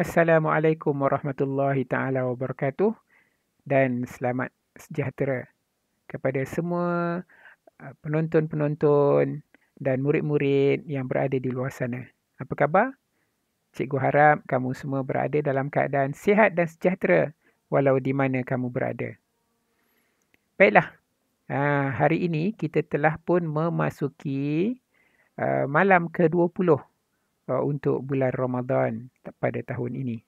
Assalamualaikum warahmatullahi taala wabarakatuh dan selamat sejahtera kepada semua uh, penonton-penonton dan murid-murid yang berada di luar sana. Apa khabar? Cikgu harap kamu semua berada dalam keadaan sihat dan sejahtera walau di mana kamu berada. Baiklah. Uh, hari ini kita telah pun memasuki uh, malam ke-20 Uh, untuk bulan Ramadan pada tahun ini.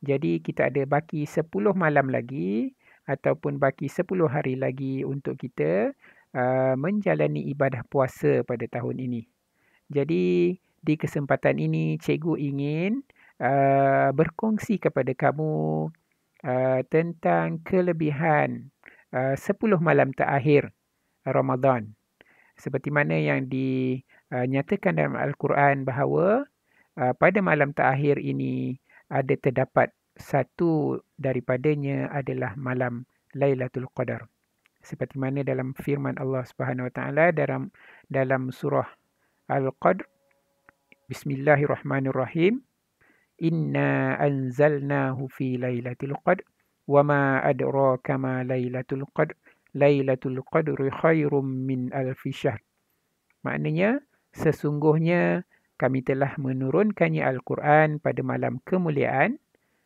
Jadi kita ada baki 10 malam lagi ataupun baki 10 hari lagi untuk kita uh, menjalani ibadah puasa pada tahun ini. Jadi di kesempatan ini cikgu ingin uh, berkongsi kepada kamu tentang kelebihan 10 malam terakhir Ramadan. Seperti mana yang di Uh, nyatakan dalam Al-Quran bahawa uh, pada malam terakhir ini ada terdapat satu daripadanya adalah malam Lailatul Qadar. Seperti mana dalam firman Allah Subhanahu Wa Taala dalam dalam surah Al-Qadr Bismillahirrahmanirrahim Inna anzalnahu fi lailatul qadr wa ma adraka ma lailatul qadr lailatul qadri khairum min alf shahr Maknanya Sesungguhnya kami telah menurunkannya Al-Quran pada malam kemuliaan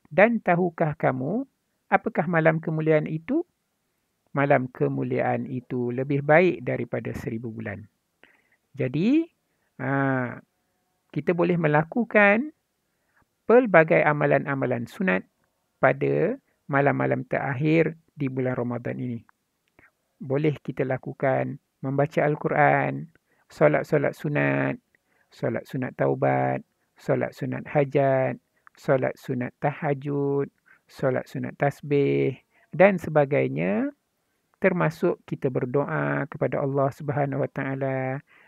dan tahukah kamu apakah malam kemuliaan itu? Malam kemuliaan itu lebih baik daripada seribu bulan. Jadi, aa, ha, kita boleh melakukan pelbagai amalan-amalan sunat pada malam-malam terakhir di bulan Ramadan ini. Boleh kita lakukan membaca Al-Quran, solat-solat sunat, solat sunat taubat, solat sunat hajat, solat sunat tahajud, solat sunat tasbih dan sebagainya termasuk kita berdoa kepada Allah Subhanahu Wa Taala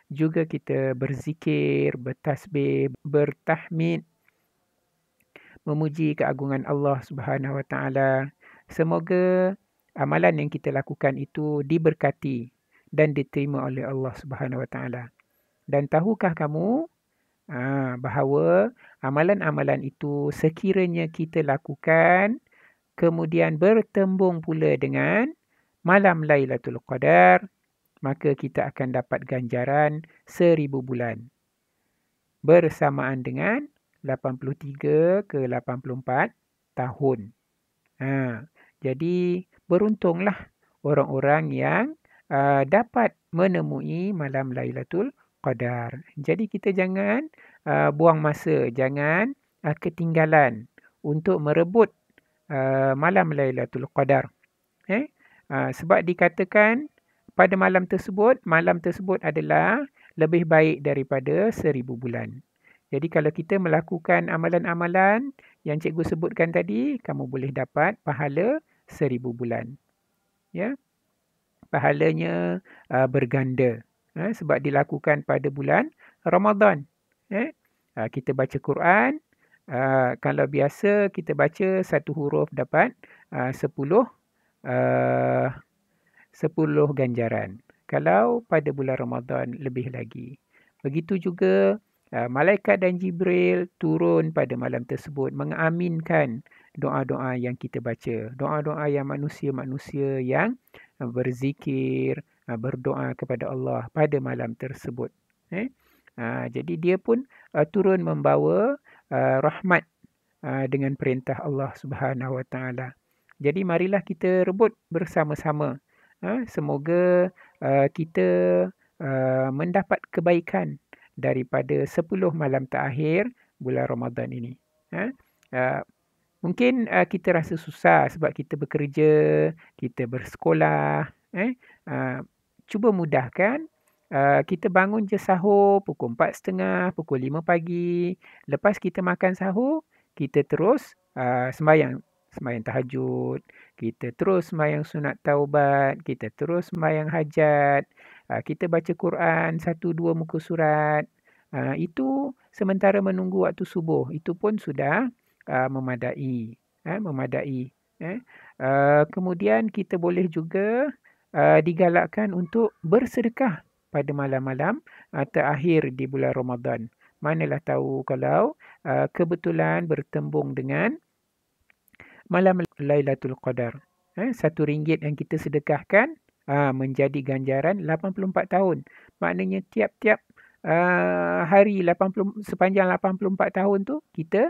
juga kita berzikir, bertasbih, bertahmid memuji keagungan Allah Subhanahu Wa Taala. Semoga amalan yang kita lakukan itu diberkati dan diterima oleh Allah Subhanahu Wa Taala. Dan tahukah kamu ha, bahawa amalan-amalan itu sekiranya kita lakukan kemudian bertembung pula dengan malam Lailatul Qadar maka kita akan dapat ganjaran seribu bulan bersamaan dengan 83 ke 84 tahun. Ha, jadi beruntunglah orang-orang yang Ah, dapat menemui malam Lailatul Qadar. Jadi kita jangan uh, buang masa, jangan uh, ketinggalan untuk merebut uh, malam Lailatul Qadar. Eh? Uh, sebab dikatakan pada malam tersebut, malam tersebut adalah lebih baik daripada seribu bulan. Jadi kalau kita melakukan amalan-amalan yang cikgu sebutkan tadi, kamu boleh dapat pahala seribu bulan. Ya. Yeah? pahalanya uh, berganda eh, sebab dilakukan pada bulan Ramadan. Eh, ah, kita baca Quran, uh, kalau biasa kita baca satu huruf dapat sepuluh sepuluh ganjaran. Kalau pada bulan Ramadan lebih lagi. Begitu juga uh, malaikat dan Jibril turun pada malam tersebut mengaminkan doa-doa yang kita baca. Doa-doa yang manusia-manusia yang berzikir, ah, berdoa kepada Allah pada malam tersebut. Eh? Ah, jadi dia pun ah, turun membawa rahmat dengan perintah Allah Subhanahu Wa Taala. Jadi marilah kita rebut bersama-sama. Semoga kita mendapat kebaikan daripada 10 malam terakhir bulan Ramadan ini. Terima kasih mungkin uh, kita rasa susah sebab kita bekerja, kita bersekolah, eh. Uh, cuba mudahkan Uh, kita bangun je sahur pukul 4.30, pukul 5 pagi. Lepas kita makan sahur, kita terus uh, sembahyang. Sembahyang tahajud. Kita terus semayang sunat taubat. Kita terus semayang hajat. kita baca Quran satu dua muka surat. itu sementara menunggu waktu subuh. Itu pun sudah uh, memadai eh memadai eh uh, kemudian kita boleh juga uh, digalakkan untuk bersedekah pada malam-malam uh, terakhir di bulan Ramadan manalah tahu kalau uh, kebetulan bertembung dengan malam Lailatul Qadar eh satu ringgit yang kita sedekahkan uh, menjadi ganjaran 84 tahun maknanya tiap-tiap Uh, hari 80, sepanjang 84 tahun tu kita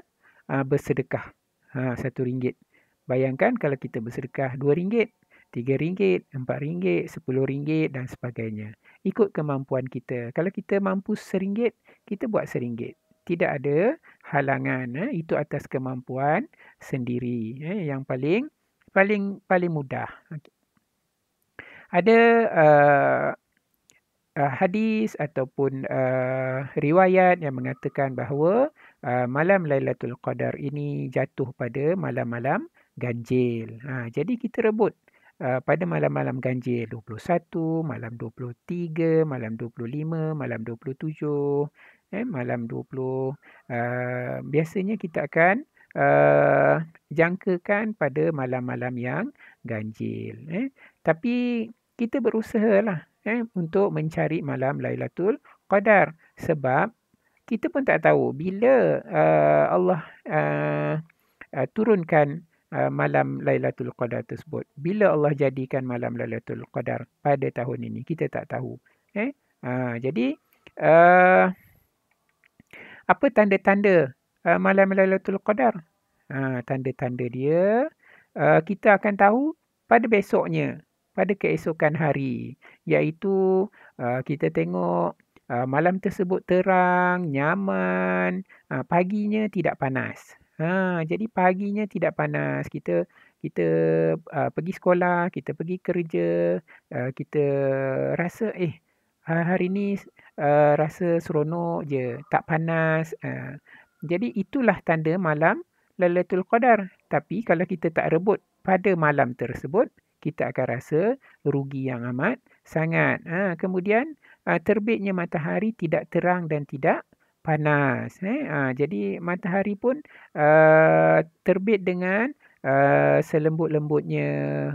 uh, bersedekah ha, satu ringgit. Bayangkan kalau kita bersedekah dua ringgit, tiga ringgit, empat ringgit, sepuluh ringgit dan sebagainya. Ikut kemampuan kita. Kalau kita mampu seringgit, kita buat seringgit. Tidak ada halangan. Eh? Itu atas kemampuan sendiri. Eh? Yang paling paling paling mudah. Okay. Ada uh, uh, hadis ataupun uh, riwayat yang mengatakan bahawa Ah, malam Lailatul Qadar ini jatuh pada malam-malam ganjil. Ha, jadi kita rebut Uh, pada malam-malam ganjil 21, malam 23, malam 25, malam 27, eh, malam 20. Uh, ah, biasanya kita akan uh, jangkakan pada malam-malam yang ganjil. Eh. Tapi kita berusaha lah eh, untuk mencari malam Lailatul Qadar. Sebab kita pun tak tahu bila uh, Allah uh, uh, turunkan uh, malam Lailatul Qadar tersebut. Bila Allah jadikan malam Lailatul Qadar pada tahun ini, kita tak tahu. Eh? Uh, jadi, uh, apa tanda-tanda uh, malam Lailatul Qadar? Uh, tanda-tanda dia, uh, kita akan tahu pada besoknya, pada keesokan hari. Iaitu, uh, kita tengok Ah, malam tersebut terang, nyaman, uh, paginya tidak panas. Ha, jadi paginya tidak panas. Kita kita uh, pergi sekolah, kita pergi kerja, uh, kita rasa eh ha-, hari ini uh, rasa seronok je, tak panas. Uh. Jadi itulah tanda malam Lailatul Qadar. Tapi kalau kita tak rebut pada malam tersebut, kita akan rasa rugi yang amat sangat. Ha, kemudian uh, terbitnya matahari tidak terang dan tidak panas. Eh? Uh, jadi matahari pun uh, terbit dengan uh, selembut-lembutnya,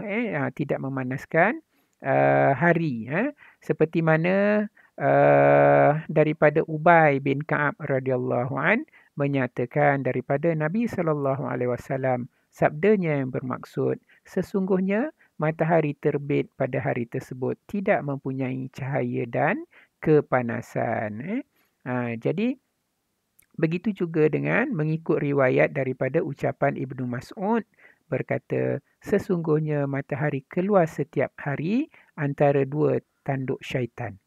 eh? uh, tidak memanaskan uh, hari. Eh? Seperti mana uh, daripada Ubay bin Kaab radhiyallahu an menyatakan daripada Nabi sallallahu alaihi wasallam sabdanya yang bermaksud sesungguhnya matahari terbit pada hari tersebut tidak mempunyai cahaya dan kepanasan. Eh? Ha, jadi, begitu juga dengan mengikut riwayat daripada ucapan Ibnu Mas'ud berkata, sesungguhnya matahari keluar setiap hari antara dua tanduk syaitan.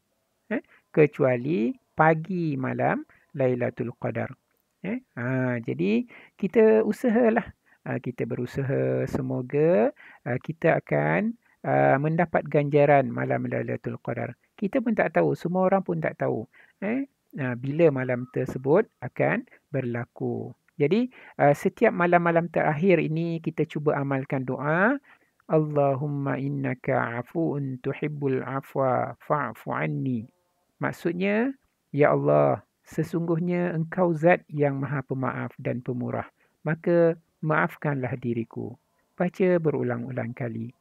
Eh? Kecuali pagi malam Lailatul Qadar. Eh? Ha, jadi, kita usahalah Ah, kita berusaha semoga ah, kita akan ah, mendapat ganjaran malam Lailatul Qadar. Kita pun tak tahu, semua orang pun tak tahu eh bila malam tersebut akan berlaku. Jadi setiap malam-malam terakhir ini kita cuba amalkan doa Allahumma innaka afuun tuhibbul afwa fa'fu anni. Maksudnya ya Allah sesungguhnya engkau zat yang maha pemaaf dan pemurah. Maka maafkanlah diriku. Baca berulang-ulang kali.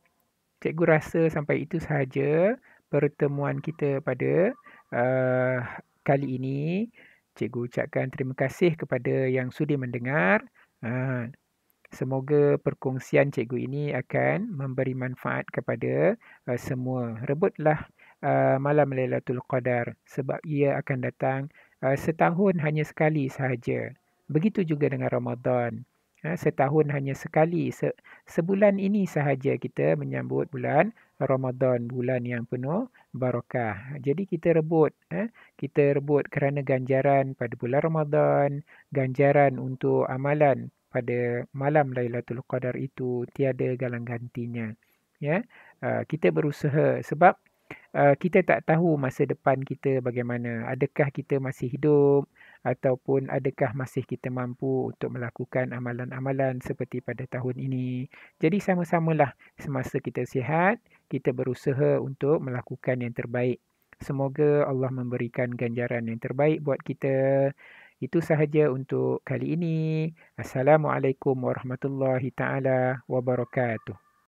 Cikgu rasa sampai itu sahaja pertemuan kita pada uh, kali ini. Cikgu ucapkan terima kasih kepada yang sudi mendengar. Uh, semoga perkongsian cikgu ini akan memberi manfaat kepada uh, semua. Rebutlah uh, malam Lailatul Qadar sebab ia akan datang uh, setahun hanya sekali sahaja. Begitu juga dengan Ramadan. Ha, setahun hanya sekali se, sebulan ini sahaja kita menyambut bulan Ramadan bulan yang penuh barakah jadi kita rebut eh, kita rebut kerana ganjaran pada bulan Ramadan ganjaran untuk amalan pada malam Lailatul Qadar itu tiada galang gantinya ya uh, kita berusaha sebab uh, kita tak tahu masa depan kita bagaimana adakah kita masih hidup ataupun adakah masih kita mampu untuk melakukan amalan-amalan seperti pada tahun ini. Jadi sama-samalah semasa kita sihat, kita berusaha untuk melakukan yang terbaik. Semoga Allah memberikan ganjaran yang terbaik buat kita. Itu sahaja untuk kali ini. Assalamualaikum warahmatullahi taala wabarakatuh.